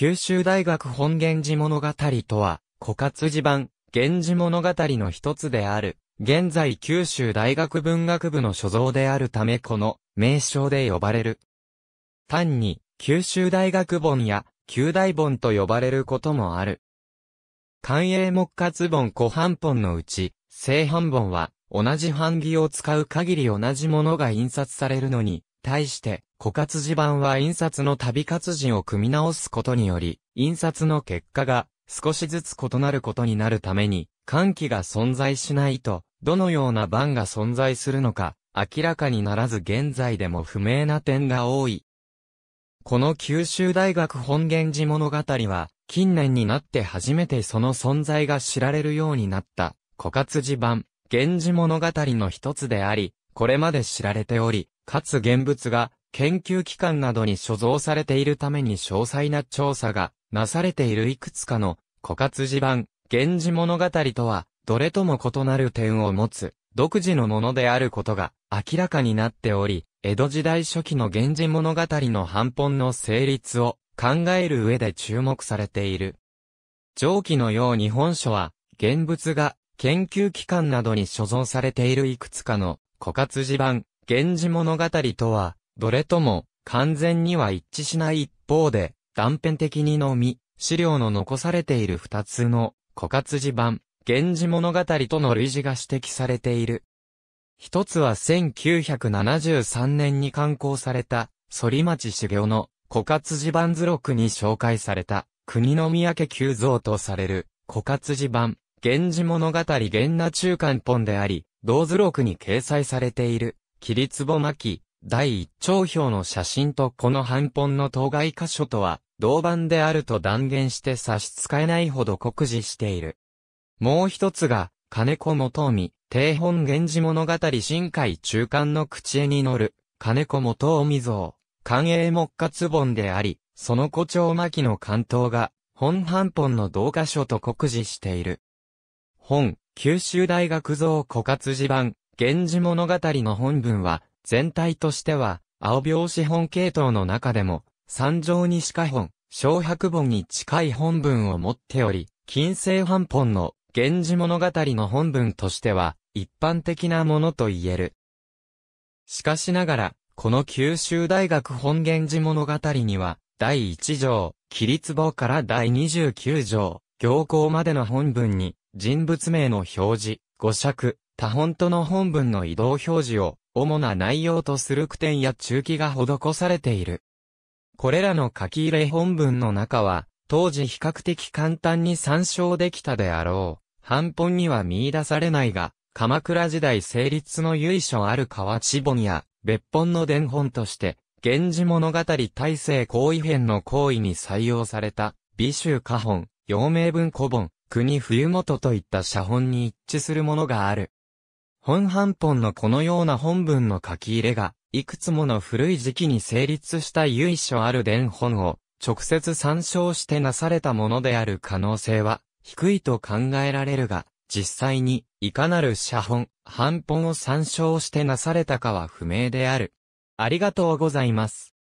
九州大学本源氏物語とは、枯渇地版、源氏物語の一つである。現在九州大学文学部の所蔵であるためこの名称で呼ばれる。単に、九州大学本や、九大本と呼ばれることもある。官営木活本古半本のうち、正半本は、同じ版木を使う限り同じものが印刷されるのに、対して、枯活字版は印刷の旅活字を組み直すことにより、印刷の結果が少しずつ異なることになるために、換気が存在しないと、どのような版が存在するのか、明らかにならず現在でも不明な点が多い。この九州大学本源寺物語は、近年になって初めてその存在が知られるようになった、枯活字版、源氏物語の一つであり、これまで知られており、かつ現物が研究機関などに所蔵されているために詳細な調査がなされているいくつかの枯渇地盤、源氏物語とは、どれとも異なる点を持つ、独自のものであることが明らかになっており、江戸時代初期の源氏物語の版本の成立を考える上で注目されている。上記のように本書は、現物が研究機関などに所蔵されているいくつかの枯渇地盤、源氏物語とは、どれとも完全には一致しない一方で、断片的にのみ、資料の残されている二つの枯渇地盤、源氏物語との類似が指摘されている。一つは1973年に刊行された、反町修行の枯渇地盤図録に紹介された、国の宮家急増とされる、枯渇地盤、源氏物語源那中間本であり、同図録に掲載されている、切り壺巻、第一長表の写真とこの半本の当該箇所とは、同版であると断言して差し支えないほど酷似している。もう一つが、金子元臣、定本源氏物語深海中間の口絵に乗る、金子元臣像、官営木活本であり、その古町巻の関東が、本半本の同箇所と酷似している。本、九州大学像古活字版、源氏物語の本文は、全体としては、青病資本系統の中でも、三条西下本、小白本に近い本文を持っており、金星半本の、源氏物語の本文としては、一般的なものと言える。しかしながら、この九州大学本源氏物語には、第一条、起立簿から第二十九条、行行までの本文に、人物名の表示、五釈、他本との本文の移動表示を、主な内容とする句点や中期が施されている。これらの書き入れ本文の中は、当時比較的簡単に参照できたであろう。半本には見出されないが、鎌倉時代成立の由緒ある河内本や、別本の伝本として、源氏物語大成行為編の行為に採用された、美州家本、陽明文古本、国冬元といった写本に一致するものがある。本半本のこのような本文の書き入れが、いくつもの古い時期に成立した由緒ある伝本を直接参照してなされたものである可能性は低いと考えられるが、実際にいかなる写本、半本を参照してなされたかは不明である。ありがとうございます。